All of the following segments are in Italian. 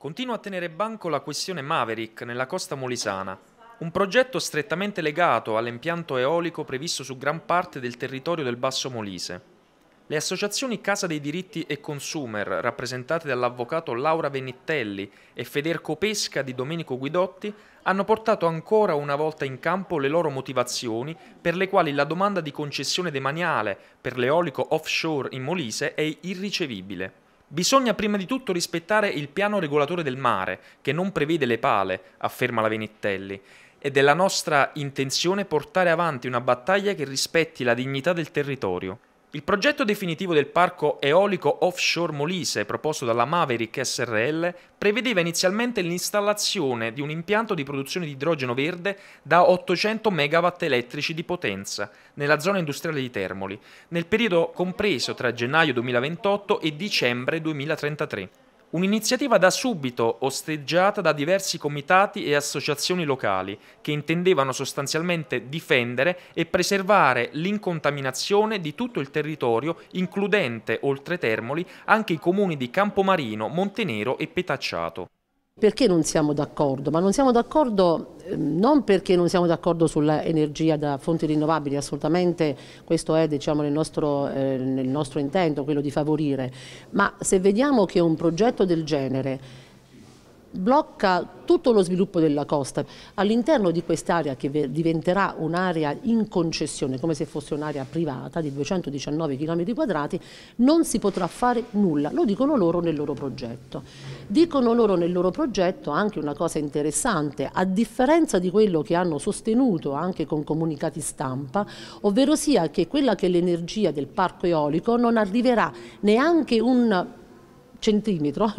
Continua a tenere banco la questione Maverick nella costa molisana, un progetto strettamente legato all'impianto eolico previsto su gran parte del territorio del Basso Molise. Le associazioni Casa dei Diritti e Consumer, rappresentate dall'avvocato Laura Venittelli e Federco Pesca di Domenico Guidotti, hanno portato ancora una volta in campo le loro motivazioni per le quali la domanda di concessione demaniale per l'eolico offshore in Molise è irricevibile. Bisogna prima di tutto rispettare il piano regolatore del mare, che non prevede le pale, afferma la Venitelli, ed è la nostra intenzione portare avanti una battaglia che rispetti la dignità del territorio. Il progetto definitivo del parco eolico offshore Molise, proposto dalla Maverick SRL, prevedeva inizialmente l'installazione di un impianto di produzione di idrogeno verde da 800 MW elettrici di potenza nella zona industriale di Termoli, nel periodo compreso tra gennaio 2028 e dicembre 2033. Un'iniziativa da subito osteggiata da diversi comitati e associazioni locali che intendevano sostanzialmente difendere e preservare l'incontaminazione di tutto il territorio includente, oltre Termoli, anche i comuni di Campomarino, Montenero e Petacciato. Perché non siamo d'accordo? Ma non siamo d'accordo ehm, non perché non siamo d'accordo sull'energia da fonti rinnovabili, assolutamente questo è diciamo, nel, nostro, eh, nel nostro intento, quello di favorire, ma se vediamo che un progetto del genere blocca tutto lo sviluppo della costa. All'interno di quest'area che diventerà un'area in concessione, come se fosse un'area privata di 219 km quadrati, non si potrà fare nulla, lo dicono loro nel loro progetto. Dicono loro nel loro progetto anche una cosa interessante, a differenza di quello che hanno sostenuto anche con comunicati stampa, ovvero sia che quella che è l'energia del parco eolico non arriverà neanche un centimetro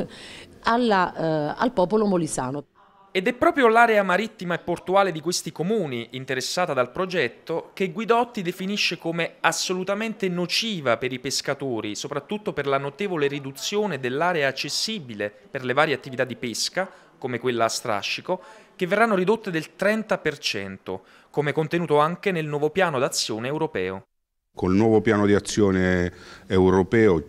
alla, eh, al popolo molisano. Ed è proprio l'area marittima e portuale di questi comuni, interessata dal progetto, che Guidotti definisce come assolutamente nociva per i pescatori, soprattutto per la notevole riduzione dell'area accessibile per le varie attività di pesca, come quella a strascico, che verranno ridotte del 30%, come contenuto anche nel nuovo piano d'azione europeo. Col nuovo piano di azione europeo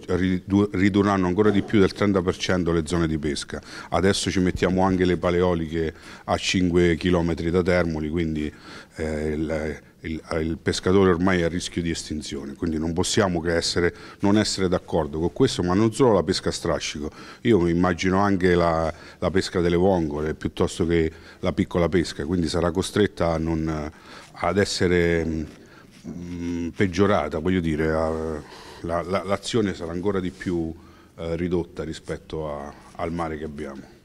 ridurranno ancora di più del 30% le zone di pesca. Adesso ci mettiamo anche le paleoliche a 5 km da Termoli, quindi eh, il, il, il, pescatore ormai è a rischio di estinzione, quindi non possiamo che essere, non essere d'accordo con questo, ma non solo la pesca a strascico, io mi immagino anche la, la, pesca delle vongole piuttosto che la piccola pesca, quindi sarà costretta non, ad essere mh, mm, peggiorata, voglio dire, la, la, l'azione sarà ancora di più eh, ridotta rispetto a, al mare che abbiamo.